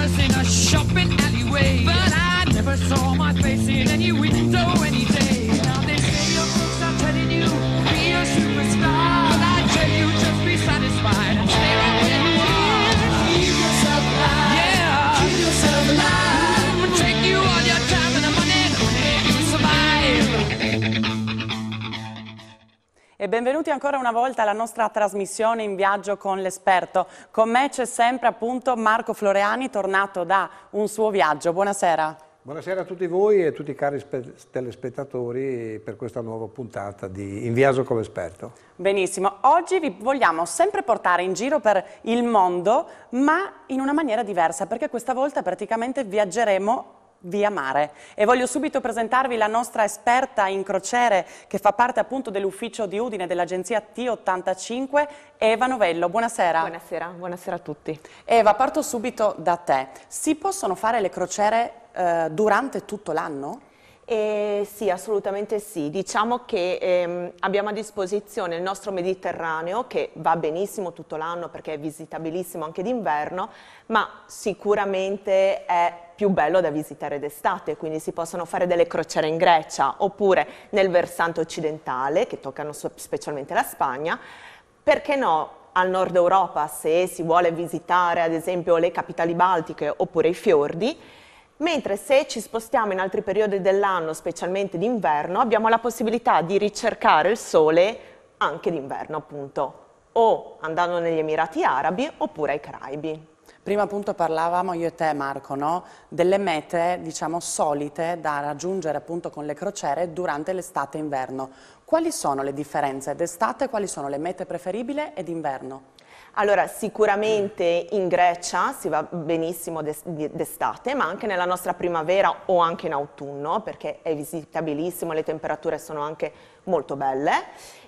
mirrors in a shopping alleyway. But I never saw my face in any window any day. Now they say your books are telling you be a superstar. e benvenuti ancora una volta alla nostra trasmissione in viaggio con l'esperto. Con me c'è sempre appunto Marco Floreani, tornato da un suo viaggio. Buonasera. Buonasera a tutti voi e a tutti i cari telespettatori per questa nuova puntata di In viaggio con l'esperto. Benissimo, oggi vi vogliamo sempre portare in giro per il mondo ma in una maniera diversa perché questa volta praticamente viaggeremo via mare e voglio subito presentarvi la nostra esperta in crociere che fa parte appunto dell'ufficio di Udine dell'agenzia T85 Eva Novello, buonasera. Buonasera, buonasera a tutti. Eva, parto subito da te. Si possono fare le crociere eh, durante tutto l'anno? Eh, sì, assolutamente sì. Diciamo che ehm, abbiamo a disposizione il nostro Mediterraneo, che va benissimo tutto l'anno perché è visitabilissimo anche d'inverno, ma sicuramente è più bello da visitare d'estate, quindi si possono fare delle crociere in Grecia oppure nel versante occidentale, che toccano specialmente la Spagna. Perché no? Al nord Europa, se si vuole visitare ad esempio le capitali baltiche oppure i fiordi, mentre se ci spostiamo in altri periodi dell'anno, specialmente d'inverno, abbiamo la possibilità di ricercare il sole anche d'inverno appunto, o andando negli Emirati Arabi oppure ai Caraibi. Prima appunto parlavamo io e te Marco no? delle mete diciamo solite da raggiungere appunto con le crociere durante l'estate e inverno. Quali sono le differenze d'estate, quali sono le mete preferibili ed inverno? Allora, sicuramente in Grecia si va benissimo d'estate, ma anche nella nostra primavera o anche in autunno, perché è visitabilissimo, le temperature sono anche molto belle.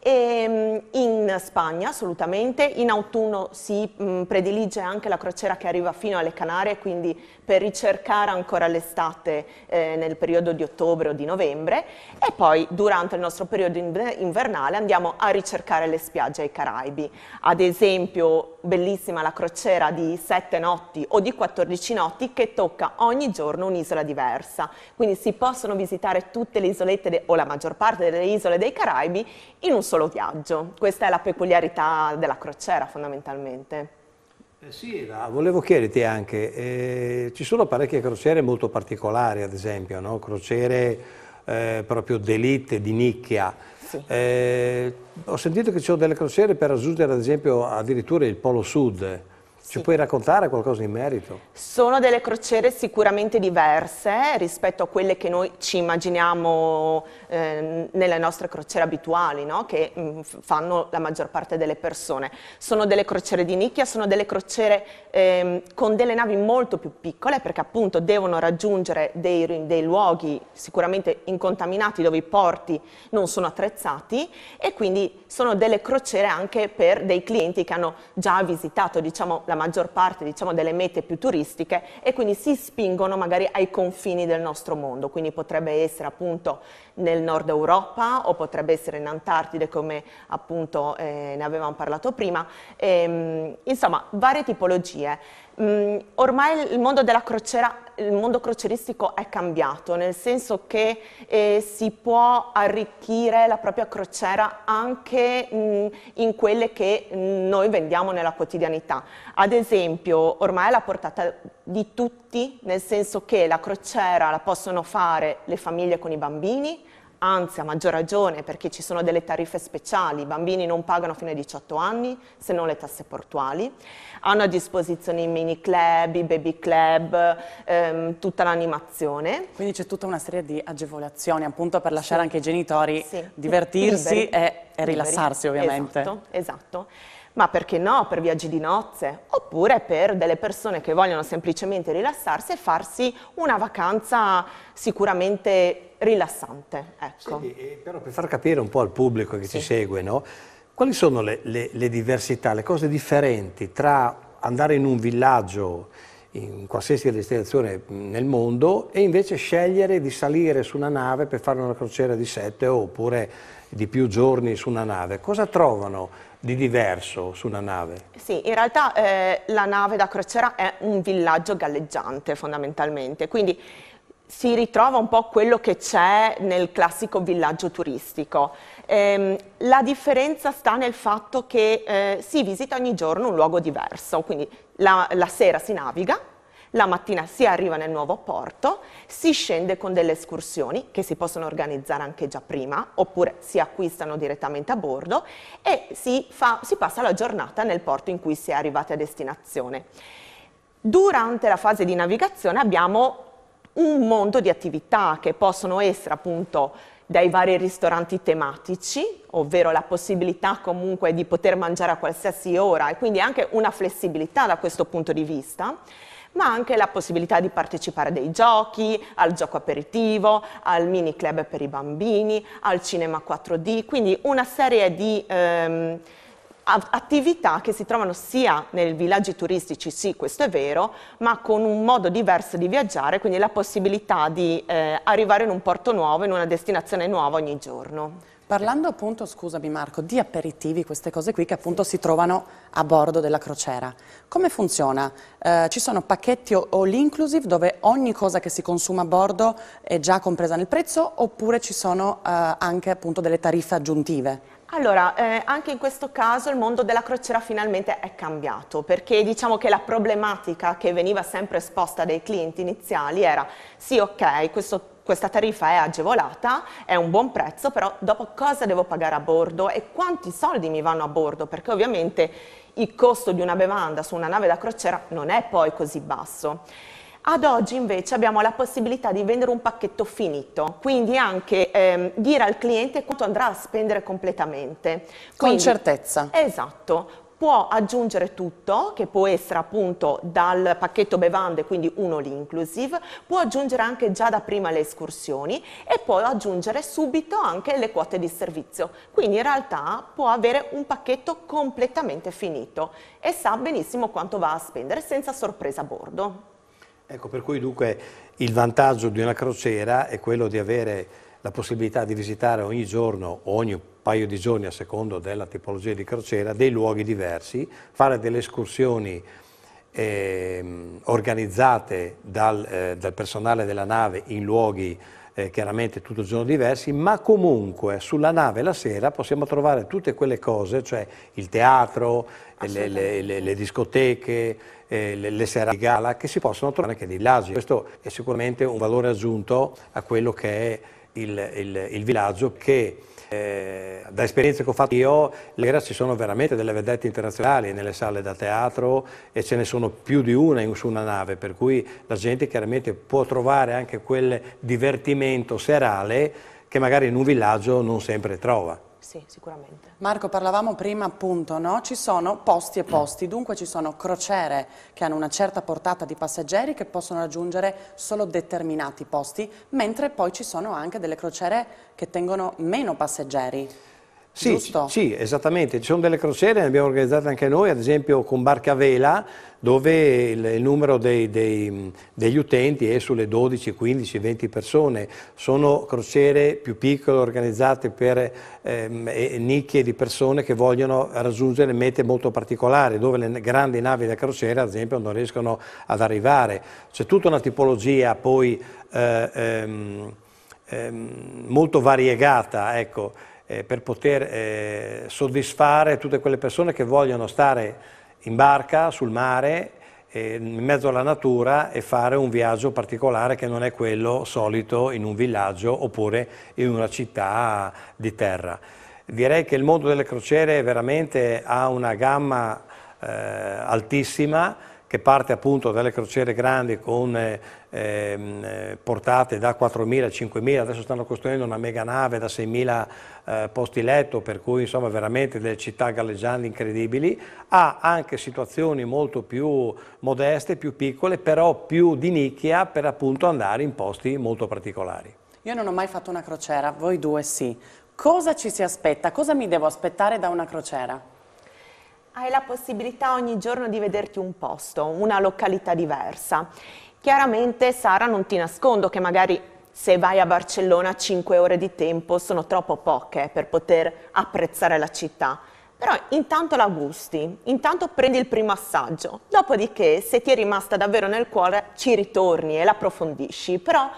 E ehm, in Spagna assolutamente, in autunno si mm, predilige anche la crociera che arriva fino alle Canarie, quindi per ricercare ancora l'estate eh, nel periodo di ottobre o di novembre e poi durante il nostro periodo invernale andiamo a ricercare le spiagge ai Caraibi. Ad esempio bellissima la crociera di 7 notti o di 14 notti che tocca ogni giorno un'isola diversa, quindi si possono visitare tutte le isolette o la maggior parte delle isole dei Caraibi in un solo viaggio. Questa è la peculiarità della crociera fondamentalmente. Eh sì, no, volevo chiederti anche, eh, ci sono parecchie crociere molto particolari ad esempio, no? crociere eh, proprio d'elite, di nicchia. Sì. Eh, ho sentito che ci sono delle crociere per raggiungere ad esempio addirittura il Polo Sud. Ci puoi raccontare qualcosa in merito? Sono delle crociere sicuramente diverse rispetto a quelle che noi ci immaginiamo eh, nelle nostre crociere abituali, no? che mh, mm, fanno la maggior parte delle persone. Sono delle crociere di nicchia, sono delle crociere eh, con delle navi molto più piccole perché appunto devono raggiungere dei, dei luoghi sicuramente incontaminati dove i porti non sono attrezzati e quindi sono delle crociere anche per dei clienti che hanno già visitato diciamo, la maggior parte diciamo, delle mete più turistiche e quindi si spingono magari ai confini del nostro mondo, quindi potrebbe essere appunto nel nord Europa o potrebbe essere in Antartide come appunto eh, ne avevamo parlato prima, ehm, insomma varie tipologie. Mm, ormai il mondo della crociera il mondo croceristico è cambiato, nel senso che eh, si può arricchire la propria crociera anche mh, mm, in quelle che noi vendiamo nella quotidianità. Ad esempio, ormai è la portata di tutti, nel senso che la crociera la possono fare le famiglie con i bambini, anzi a maggior ragione perché ci sono delle tariffe speciali, i bambini non pagano fino ai 18 anni se non le tasse portuali, hanno a disposizione i mini club, i baby club, ehm, tutta l'animazione. Quindi c'è tutta una serie di agevolazioni appunto per lasciare sì. anche i genitori sì. divertirsi e, e rilassarsi ovviamente. Esatto, esatto ma perché no per viaggi di nozze, oppure per delle persone che vogliono semplicemente rilassarsi e farsi una vacanza sicuramente rilassante. Ecco. Senti, però per far capire un po' al pubblico che sì. ci segue, no? quali sono le, le, le diversità, le cose differenti tra andare in un villaggio in qualsiasi destinazione nel mondo e invece scegliere di salire su una nave per fare una crociera di sette oppure di più giorni su una nave. Cosa trovano di diverso su una nave? Sì, in realtà eh, la nave da crociera è un villaggio galleggiante fondamentalmente, quindi si ritrova un po' quello che c'è nel classico villaggio turistico. Ehm, la differenza sta nel fatto che eh, si visita ogni giorno un luogo diverso, quindi la, la sera si naviga, la mattina si arriva nel nuovo porto, si scende con delle escursioni che si possono organizzare anche già prima oppure si acquistano direttamente a bordo e si, fa, si passa la giornata nel porto in cui si è arrivati a destinazione. Durante la fase di navigazione abbiamo un mondo di attività che possono essere appunto dai vari ristoranti tematici, ovvero la possibilità comunque di poter mangiare a qualsiasi ora e quindi anche una flessibilità da questo punto di vista ma anche la possibilità di partecipare a dei giochi, al gioco aperitivo, al mini club per i bambini, al cinema 4D, quindi una serie di ehm, attività che si trovano sia nei villaggi turistici, sì questo è vero, ma con un modo diverso di viaggiare, quindi la possibilità di eh, arrivare in un porto nuovo, in una destinazione nuova ogni giorno. Parlando appunto, scusami Marco, di aperitivi, queste cose qui che appunto si trovano a bordo della crociera, come funziona? Eh, ci sono pacchetti all inclusive dove ogni cosa che si consuma a bordo è già compresa nel prezzo oppure ci sono eh, anche appunto delle tariffe aggiuntive? Allora, eh, anche in questo caso il mondo della crociera finalmente è cambiato, perché diciamo che la problematica che veniva sempre esposta dai clienti iniziali era sì, ok, questo questa tariffa è agevolata, è un buon prezzo, però dopo cosa devo pagare a bordo e quanti soldi mi vanno a bordo? Perché ovviamente il costo di una bevanda su una nave da crociera non è poi così basso. Ad oggi invece abbiamo la possibilità di vendere un pacchetto finito, quindi anche ehm, dire al cliente quanto andrà a spendere completamente. Quindi, Con certezza. Esatto. Può aggiungere tutto, che può essere appunto dal pacchetto bevande, quindi uno l'inclusive, può aggiungere anche già da prima le escursioni e può aggiungere subito anche le quote di servizio. Quindi in realtà può avere un pacchetto completamente finito e sa benissimo quanto va a spendere senza sorpresa a bordo. Ecco, per cui dunque il vantaggio di una crociera è quello di avere la possibilità di visitare ogni giorno, ogni paio di giorni a secondo della tipologia di crociera, dei luoghi diversi, fare delle escursioni eh, organizzate dal, eh, dal personale della nave in luoghi eh, chiaramente tutto il giorno diversi, ma comunque sulla nave la sera possiamo trovare tutte quelle cose, cioè il teatro, le, le, le, le, discoteche, eh, le, serate di gala, che si possono trovare anche nei villaggi. Questo è sicuramente un valore aggiunto a quello che è il, il, il villaggio che eh, da esperienze che ho fatto io, l'era ci sono veramente delle vedette internazionali nelle sale da teatro e ce ne sono più di una in, su una nave, per cui la gente chiaramente può trovare anche quel divertimento serale che magari in un villaggio non sempre trova sì, sicuramente. Marco, parlavamo prima appunto, no? ci sono posti e posti, dunque ci sono crociere che hanno una certa portata di passeggeri che possono raggiungere solo determinati posti, mentre poi ci sono anche delle crociere che tengono meno passeggeri. Sì, sì, esattamente, ci sono delle crociere, ne abbiamo organizzate anche noi, ad esempio con barca a vela, dove il, il numero dei, dei, degli utenti è sulle 12, 15, 20 persone. Sono crociere più piccole organizzate per ehm, nicchie di persone che vogliono raggiungere mete molto particolari, dove le grandi navi da crociera, ad esempio, non riescono ad arrivare. C'è tutta una tipologia poi eh, ehm, ehm, molto variegata, ecco eh, per poter eh, soddisfare tutte quelle persone che vogliono stare in barca, sul mare, eh, in mezzo alla natura e fare un viaggio particolare che non è quello solito in un villaggio oppure in una città di terra. Direi che il mondo delle crociere veramente ha una gamma eh, altissima, che parte appunto dalle crociere grandi con eh, ehm, portate da 4.000, a 5.000, adesso stanno costruendo una mega nave da 6.000 eh, posti letto, per cui insomma veramente delle città galleggianti incredibili, ha anche situazioni molto più modeste, più piccole, però più di nicchia per appunto andare in posti molto particolari. Io non ho mai fatto una crociera, voi due sì. Cosa ci si aspetta? Cosa mi devo aspettare da una crociera? hai la possibilità ogni giorno di vederti un posto, una località diversa. Chiaramente Sara non ti nascondo che magari se vai a Barcellona 5 ore di tempo sono troppo poche per poter apprezzare la città. Però intanto la gusti, intanto prendi il primo assaggio, dopodiché se ti è rimasta davvero nel cuore ci ritorni e l'approfondisci, però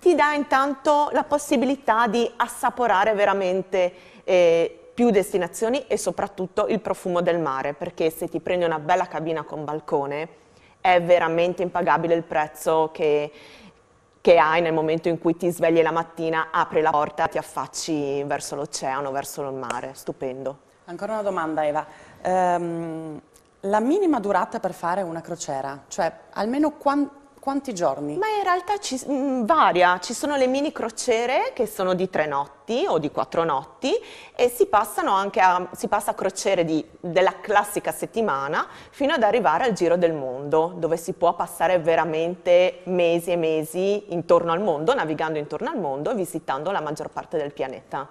ti dà intanto la possibilità di assaporare veramente eh, più destinazioni e soprattutto il profumo del mare, perché se ti prendi una bella cabina con balcone è veramente impagabile il prezzo che, che hai nel momento in cui ti svegli la mattina, apri la porta e ti affacci verso l'oceano, verso il mare, stupendo. Ancora una domanda Eva, um, la minima durata per fare una crociera, cioè almeno quanto quanti giorni? Ma in realtà ci, mh, mm, varia, ci sono le mini crociere che sono di tre notti o di quattro notti e si, a, si passa a crociere di, della classica settimana fino ad arrivare al giro del mondo dove si può passare veramente mesi e mesi intorno al mondo, navigando intorno al mondo e visitando la maggior parte del pianeta.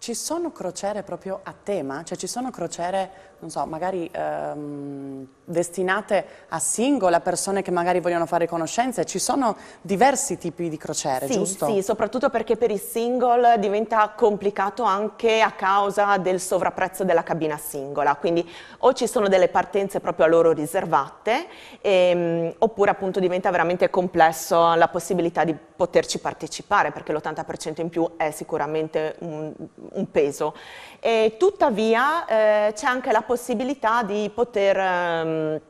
Ci sono crociere proprio a tema? Cioè ci sono crociere, non so, magari ehm, destinate a singole, a persone che magari vogliono fare conoscenze? Ci sono diversi tipi di crociere, sì, giusto? Sì, soprattutto perché per i single diventa complicato anche a causa del sovrapprezzo della cabina singola. Quindi o ci sono delle partenze proprio a loro riservate, ehm, oppure appunto diventa veramente complesso la possibilità di poterci partecipare, perché l'80% in più è sicuramente un un peso. E tuttavia eh, c'è anche la possibilità di poter... Ehm,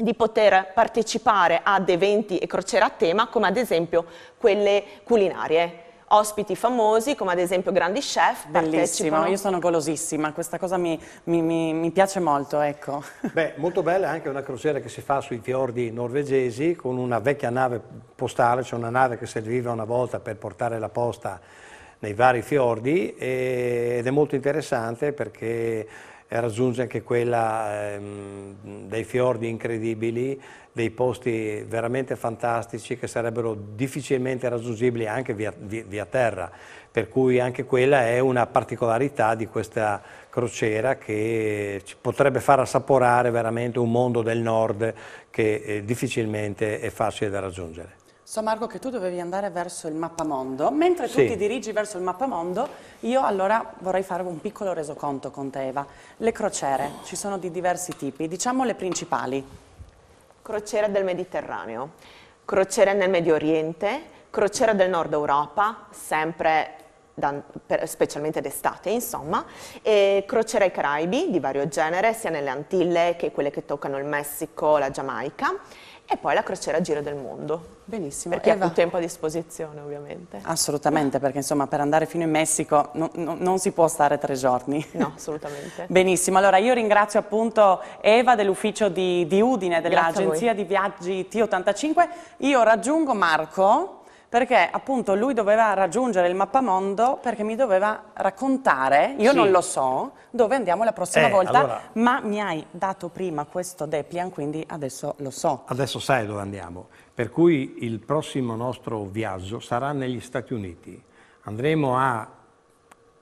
di poter partecipare ad eventi e crociere a tema come ad esempio quelle culinarie ospiti famosi come ad esempio grandi chef Bellissimo, io sono golosissima, questa cosa mi, mi, mi, piace molto, ecco. Beh, molto bella è anche una crociera che si fa sui fiordi norvegesi con una vecchia nave postale, cioè una nave che serviva una volta per portare la posta nei vari fiordi e, ed è molto interessante perché raggiunge anche quella ehm, dei fiordi incredibili, dei posti veramente fantastici che sarebbero difficilmente raggiungibili anche via, via, via, terra, per cui anche quella è una particolarità di questa crociera che ci potrebbe far assaporare veramente un mondo del nord che eh, difficilmente è facile da raggiungere. So Marco che tu dovevi andare verso il mappamondo, mentre tu sì. ti dirigi verso il mappamondo, io allora vorrei fare un piccolo resoconto con te Eva. Le crociere ci sono di diversi tipi, diciamo le principali. Crociere del Mediterraneo, crociere nel Medio Oriente, crociere del Nord Europa, sempre da, per, specialmente d'estate, insomma, e crociere ai Caraibi di vario genere, sia nelle Antille che quelle che toccano il Messico, la Giamaica e poi la crociera Giro del Mondo. Benissimo. Perché Eva. ha più tempo a disposizione ovviamente. Assolutamente, perché insomma per andare fino in Messico no, no, non si può stare tre giorni. No, assolutamente. Benissimo, allora io ringrazio appunto Eva dell'ufficio di, di Udine, dell'agenzia di viaggi T85. Io raggiungo Marco perché appunto lui doveva raggiungere il mappamondo perché mi doveva raccontare, io sì. non lo so, dove andiamo la prossima eh, volta, allora, ma mi hai dato prima questo Deplian, quindi adesso lo so. Adesso sai dove andiamo, per cui il prossimo nostro viaggio sarà negli Stati Uniti. Andremo a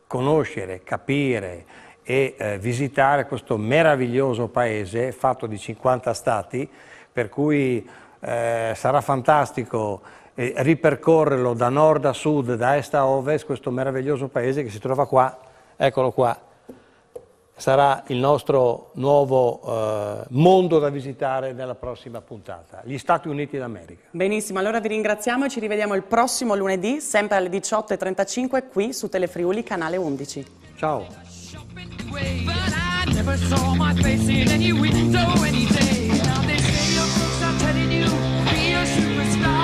conoscere, capire e eh, visitare questo meraviglioso paese fatto di 50 stati, per cui eh, sarà fantastico eh, ripercorrerlo da nord a sud, da est a ovest, questo meraviglioso paese che si trova qua, eccolo qua, sarà il nostro nuovo eh, mondo da visitare nella prossima puntata, gli Stati Uniti d'America. Benissimo, allora vi ringraziamo e ci rivediamo il prossimo lunedì, sempre alle 18.35 qui su Telefriuli, canale 11. Ciao.